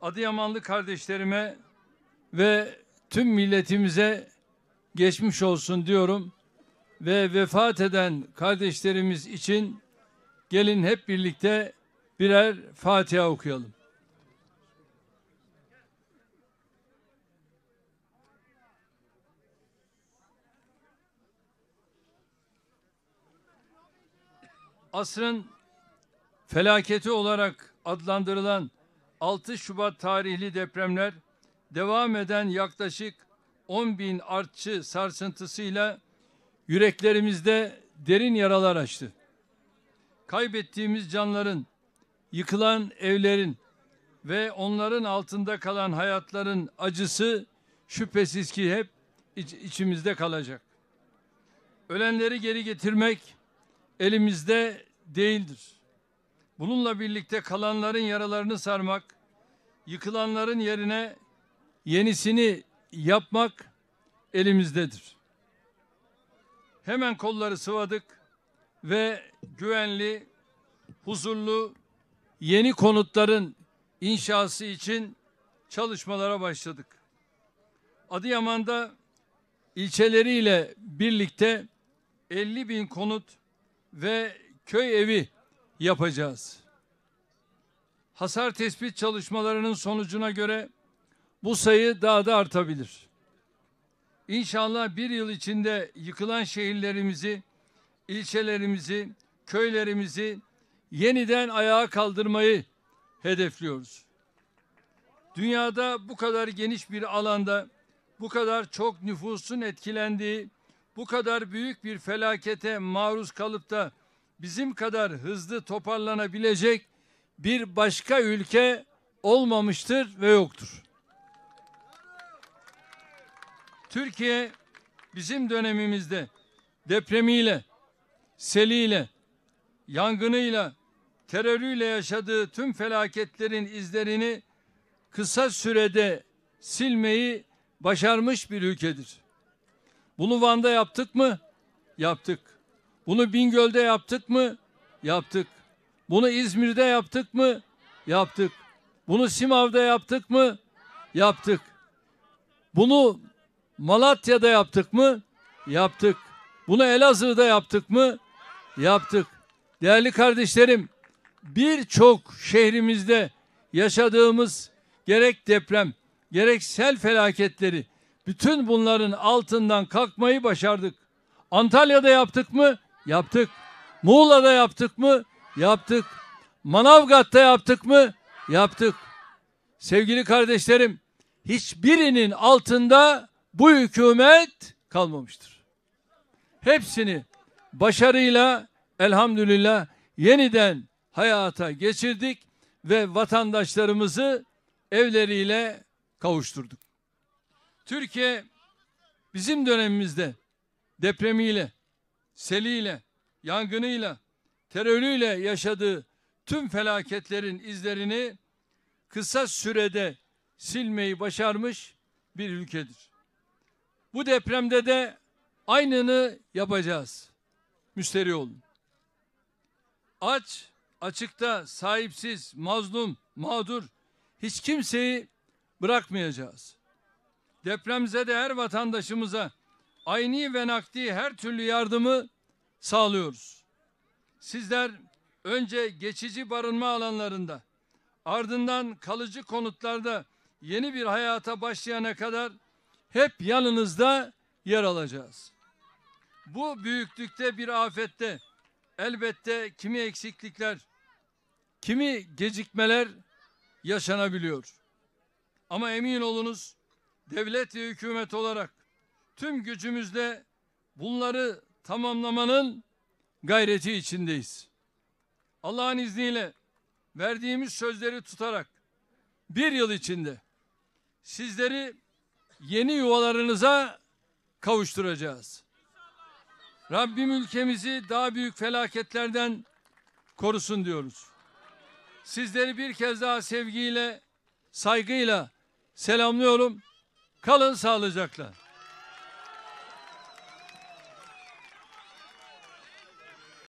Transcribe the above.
Adıyamanlı kardeşlerime ve tüm milletimize geçmiş olsun diyorum ve vefat eden kardeşlerimiz için gelin hep birlikte birer Fatiha okuyalım. Asrın felaketi olarak adlandırılan 6 Şubat tarihli depremler devam eden yaklaşık 10 bin artçı sarsıntısıyla yüreklerimizde derin yaralar açtı. Kaybettiğimiz canların, yıkılan evlerin ve onların altında kalan hayatların acısı şüphesiz ki hep iç, içimizde kalacak. Ölenleri geri getirmek elimizde değildir. Bununla birlikte kalanların yaralarını sarmak, yıkılanların yerine yenisini yapmak elimizdedir. Hemen kolları sıvadık ve güvenli, huzurlu yeni konutların inşası için çalışmalara başladık. Adıyaman'da ilçeleriyle birlikte 50 bin konut ve köy evi yapacağız hasar tespit çalışmalarının sonucuna göre bu sayı daha da artabilir. İnşallah bir yıl içinde yıkılan şehirlerimizi, ilçelerimizi, köylerimizi yeniden ayağa kaldırmayı hedefliyoruz. Dünyada bu kadar geniş bir alanda, bu kadar çok nüfusun etkilendiği, bu kadar büyük bir felakete maruz kalıp da bizim kadar hızlı toparlanabilecek bir başka ülke olmamıştır ve yoktur. Türkiye bizim dönemimizde depremiyle, seliyle, yangınıyla, terörüyle yaşadığı tüm felaketlerin izlerini kısa sürede silmeyi başarmış bir ülkedir. Bunu Van'da yaptık mı? Yaptık. Bunu Bingöl'de yaptık mı? Yaptık. Bunu İzmir'de yaptık mı? Yaptık. Bunu Simav'da yaptık mı? Yaptık. Bunu Malatya'da yaptık mı? Yaptık. Bunu Elazığ'da yaptık mı? Yaptık. Değerli kardeşlerim, birçok şehrimizde yaşadığımız gerek deprem, gerek sel felaketleri, bütün bunların altından kalkmayı başardık. Antalya'da yaptık mı? Yaptık. Muğla'da yaptık mı? Yaptık. Manavgat'ta yaptık mı? Yaptık. Sevgili kardeşlerim, hiçbirinin altında bu hükümet kalmamıştır. Hepsini başarıyla elhamdülillah yeniden hayata geçirdik ve vatandaşlarımızı evleriyle kavuşturduk. Türkiye bizim dönemimizde depremiyle, seliyle, yangınıyla, terörüyle yaşadığı tüm felaketlerin izlerini kısa sürede silmeyi başarmış bir ülkedir. Bu depremde de aynını yapacağız. Müsteri olun. Aç, açıkta, sahipsiz, mazlum, mağdur hiç kimseyi bırakmayacağız. Depremize de her vatandaşımıza ayni ve nakdi her türlü yardımı sağlıyoruz. Sizler önce geçici barınma alanlarında ardından kalıcı konutlarda yeni bir hayata başlayana kadar hep yanınızda yer alacağız. Bu büyüklükte bir afette elbette kimi eksiklikler, kimi gecikmeler yaşanabiliyor. Ama emin olunuz devlet ve hükümet olarak tüm gücümüzle bunları tamamlamanın gayreti içindeyiz. Allah'ın izniyle verdiğimiz sözleri tutarak bir yıl içinde sizleri yeni yuvalarınıza kavuşturacağız. Rabbim ülkemizi daha büyük felaketlerden korusun diyoruz. Sizleri bir kez daha sevgiyle, saygıyla selamlıyorum. Kalın sağlıcakla.